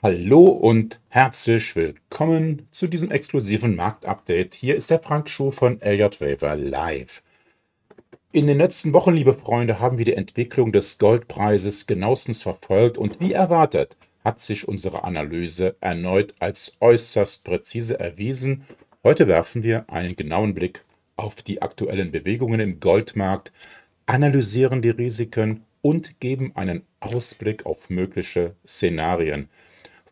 Hallo und herzlich willkommen zu diesem exklusiven Marktupdate. Hier ist der Frank Schuh von LJ Waver live. In den letzten Wochen, liebe Freunde, haben wir die Entwicklung des Goldpreises genauestens verfolgt und wie erwartet hat sich unsere Analyse erneut als äußerst präzise erwiesen. Heute werfen wir einen genauen Blick auf die aktuellen Bewegungen im Goldmarkt, analysieren die Risiken und geben einen Ausblick auf mögliche Szenarien.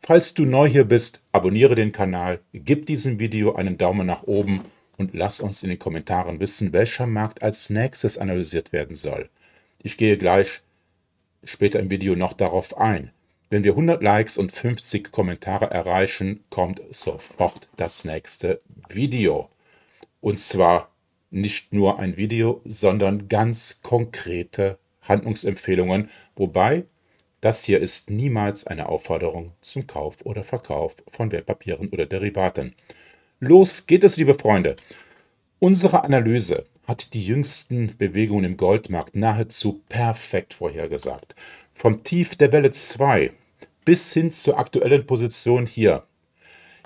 Falls du neu hier bist, abonniere den Kanal, gib diesem Video einen Daumen nach oben und lass uns in den Kommentaren wissen, welcher Markt als nächstes analysiert werden soll. Ich gehe gleich später im Video noch darauf ein. Wenn wir 100 Likes und 50 Kommentare erreichen, kommt sofort das nächste Video. Und zwar nicht nur ein Video, sondern ganz konkrete Handlungsempfehlungen, wobei das hier ist niemals eine Aufforderung zum Kauf oder Verkauf von Wertpapieren oder Derivaten. Los geht es, liebe Freunde! Unsere Analyse hat die jüngsten Bewegungen im Goldmarkt nahezu perfekt vorhergesagt. Vom Tief der Welle 2 bis hin zur aktuellen Position hier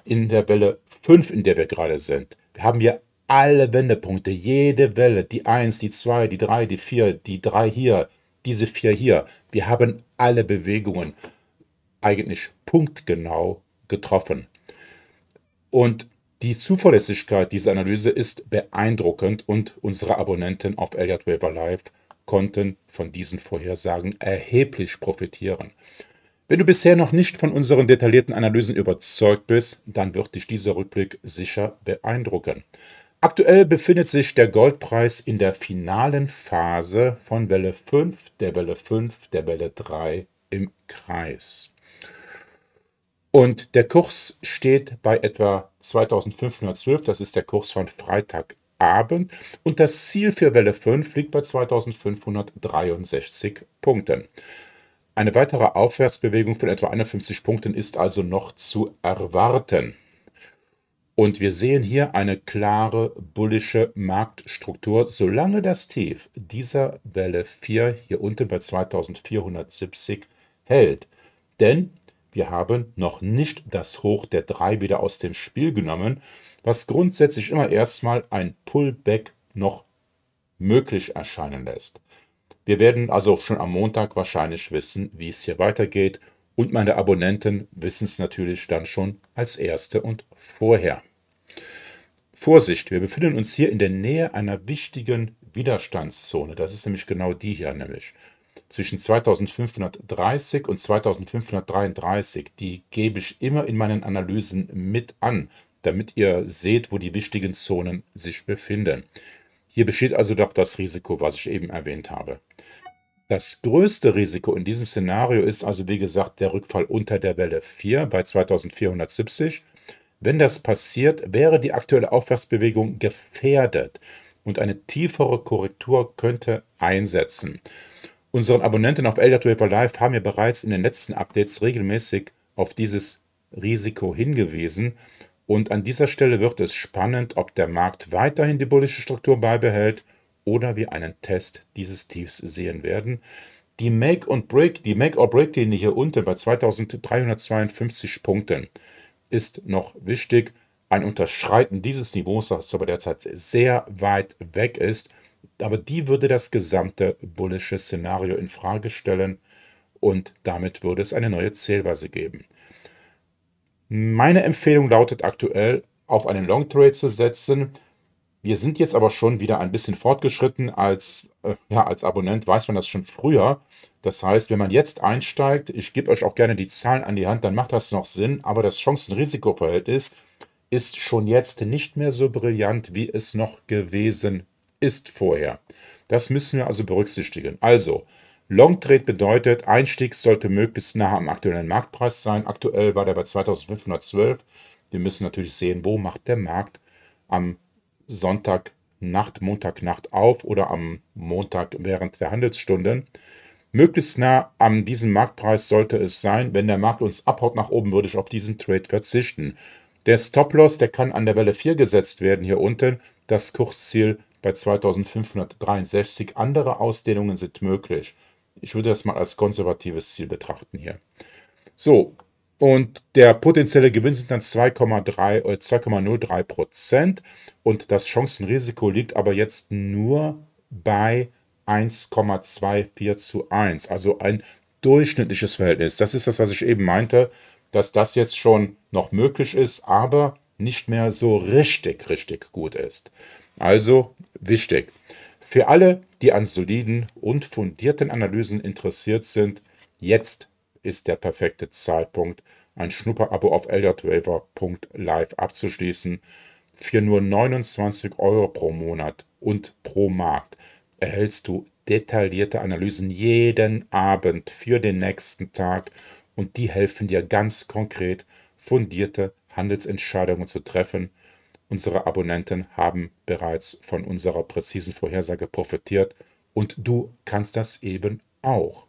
in der Welle 5, in der wir gerade sind. Wir haben wir alle Wendepunkte, jede Welle, die 1, die 2, die 3, die 4, die 3 hier, diese vier hier, wir haben alle Bewegungen eigentlich punktgenau getroffen. Und die Zuverlässigkeit dieser Analyse ist beeindruckend und unsere Abonnenten auf Elliott Weber Live konnten von diesen Vorhersagen erheblich profitieren. Wenn du bisher noch nicht von unseren detaillierten Analysen überzeugt bist, dann wird dich dieser Rückblick sicher beeindrucken. Aktuell befindet sich der Goldpreis in der finalen Phase von Welle 5, der Welle 5, der Welle 3 im Kreis. Und der Kurs steht bei etwa 2512, das ist der Kurs von Freitagabend. Und das Ziel für Welle 5 liegt bei 2563 Punkten. Eine weitere Aufwärtsbewegung von etwa 51 Punkten ist also noch zu erwarten. Und wir sehen hier eine klare bullische Marktstruktur. Solange das Tief dieser Welle 4 hier unten bei 2470 hält. Denn wir haben noch nicht das Hoch der 3 wieder aus dem Spiel genommen, was grundsätzlich immer erstmal ein Pullback noch möglich erscheinen lässt. Wir werden also schon am Montag wahrscheinlich wissen, wie es hier weitergeht. Und meine Abonnenten wissen es natürlich dann schon als Erste und vorher. Vorsicht, wir befinden uns hier in der Nähe einer wichtigen Widerstandszone. Das ist nämlich genau die hier, nämlich zwischen 2530 und 2533. Die gebe ich immer in meinen Analysen mit an, damit ihr seht, wo die wichtigen Zonen sich befinden. Hier besteht also doch das Risiko, was ich eben erwähnt habe. Das größte Risiko in diesem Szenario ist also, wie gesagt, der Rückfall unter der Welle 4 bei 2470 wenn das passiert, wäre die aktuelle Aufwärtsbewegung gefährdet und eine tiefere Korrektur könnte einsetzen. Unseren Abonnenten auf Elder Traver Live haben wir bereits in den letzten Updates regelmäßig auf dieses Risiko hingewiesen. Und an dieser Stelle wird es spannend, ob der Markt weiterhin die bullische Struktur beibehält oder wir einen Test dieses Tiefs sehen werden. Die Make und Break, die Make or Break linie hier unten bei 2352 Punkten ist noch wichtig. Ein Unterschreiten dieses Niveaus, das aber derzeit sehr weit weg ist, aber die würde das gesamte bullische Szenario in Frage stellen und damit würde es eine neue Zählweise geben. Meine Empfehlung lautet aktuell, auf einen Long Trade zu setzen, wir sind jetzt aber schon wieder ein bisschen fortgeschritten. Als, äh, ja, als Abonnent weiß man das schon früher. Das heißt, wenn man jetzt einsteigt, ich gebe euch auch gerne die Zahlen an die Hand, dann macht das noch Sinn. Aber das Chancen-Risiko-Verhältnis ist schon jetzt nicht mehr so brillant, wie es noch gewesen ist vorher. Das müssen wir also berücksichtigen. Also, Long Trade bedeutet, Einstieg sollte möglichst nah am aktuellen Marktpreis sein. Aktuell war der bei 2512. Wir müssen natürlich sehen, wo macht der Markt am Sonntagnacht, Montagnacht auf oder am Montag während der Handelsstunden. Möglichst nah an diesem Marktpreis sollte es sein. Wenn der Markt uns abhaut nach oben, würde ich auf diesen Trade verzichten. Der Stop-Loss, der kann an der Welle 4 gesetzt werden hier unten. Das Kursziel bei 2563. Andere Ausdehnungen sind möglich. Ich würde das mal als konservatives Ziel betrachten hier. So, und der potenzielle Gewinn sind dann 2,3 oder 2,03 Prozent. Und das Chancenrisiko liegt aber jetzt nur bei 1,24 zu 1. Also ein durchschnittliches Verhältnis. Das ist das, was ich eben meinte, dass das jetzt schon noch möglich ist, aber nicht mehr so richtig, richtig gut ist. Also wichtig. Für alle, die an soliden und fundierten Analysen interessiert sind, jetzt ist der perfekte Zeitpunkt, ein Schnupperabo auf eldertraver.live abzuschließen. Für nur 29 Euro pro Monat und pro Markt erhältst du detaillierte Analysen jeden Abend für den nächsten Tag und die helfen dir ganz konkret fundierte Handelsentscheidungen zu treffen. Unsere Abonnenten haben bereits von unserer präzisen Vorhersage profitiert und du kannst das eben auch.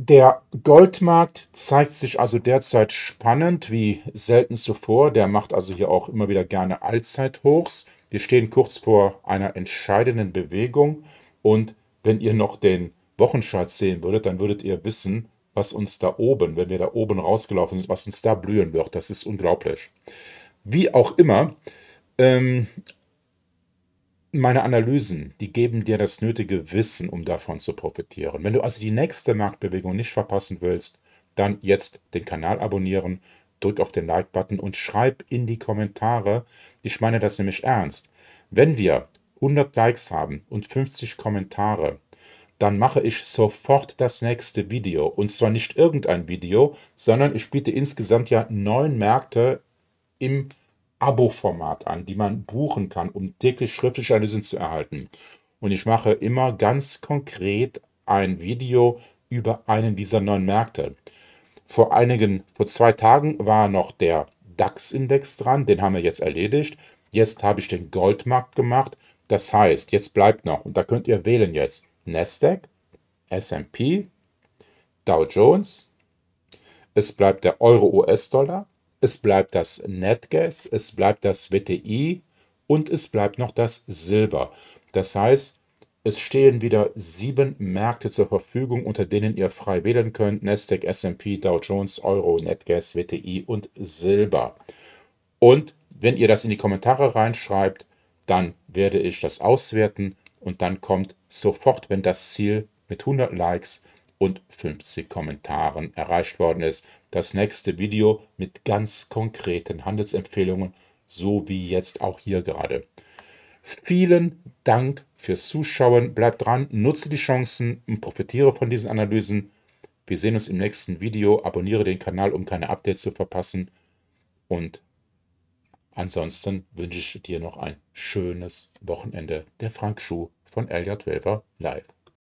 Der Goldmarkt zeigt sich also derzeit spannend wie selten zuvor. Der macht also hier auch immer wieder gerne Allzeithochs. Wir stehen kurz vor einer entscheidenden Bewegung und wenn ihr noch den Wochenchart sehen würdet, dann würdet ihr wissen, was uns da oben, wenn wir da oben rausgelaufen sind, was uns da blühen wird. Das ist unglaublich. Wie auch immer, ähm, meine Analysen, die geben dir das nötige Wissen, um davon zu profitieren. Wenn du also die nächste Marktbewegung nicht verpassen willst, dann jetzt den Kanal abonnieren, drück auf den Like-Button und schreib in die Kommentare. Ich meine das nämlich ernst. Wenn wir 100 Likes haben und 50 Kommentare, dann mache ich sofort das nächste Video. Und zwar nicht irgendein Video, sondern ich biete insgesamt ja neun Märkte im Abo-Format an, die man buchen kann, um täglich schriftliche Analysen zu erhalten. Und ich mache immer ganz konkret ein Video über einen dieser neuen Märkte. Vor einigen, vor zwei Tagen war noch der DAX-Index dran, den haben wir jetzt erledigt. Jetzt habe ich den Goldmarkt gemacht. Das heißt, jetzt bleibt noch, und da könnt ihr wählen jetzt, Nasdaq, SP, Dow Jones, es bleibt der Euro-US-Dollar, es bleibt das Netgas, es bleibt das WTI und es bleibt noch das Silber. Das heißt, es stehen wieder sieben Märkte zur Verfügung, unter denen ihr frei wählen könnt. Nasdaq, S&P, Dow Jones, Euro, Netgas, WTI und Silber. Und wenn ihr das in die Kommentare reinschreibt, dann werde ich das auswerten und dann kommt sofort, wenn das Ziel mit 100 Likes und 50 Kommentaren erreicht worden ist. Das nächste Video mit ganz konkreten Handelsempfehlungen, so wie jetzt auch hier gerade. Vielen Dank fürs Zuschauen. Bleib dran, nutze die Chancen und profitiere von diesen Analysen. Wir sehen uns im nächsten Video. Abonniere den Kanal, um keine Updates zu verpassen. Und ansonsten wünsche ich dir noch ein schönes Wochenende. Der Frank Schuh von LJ Welver Live.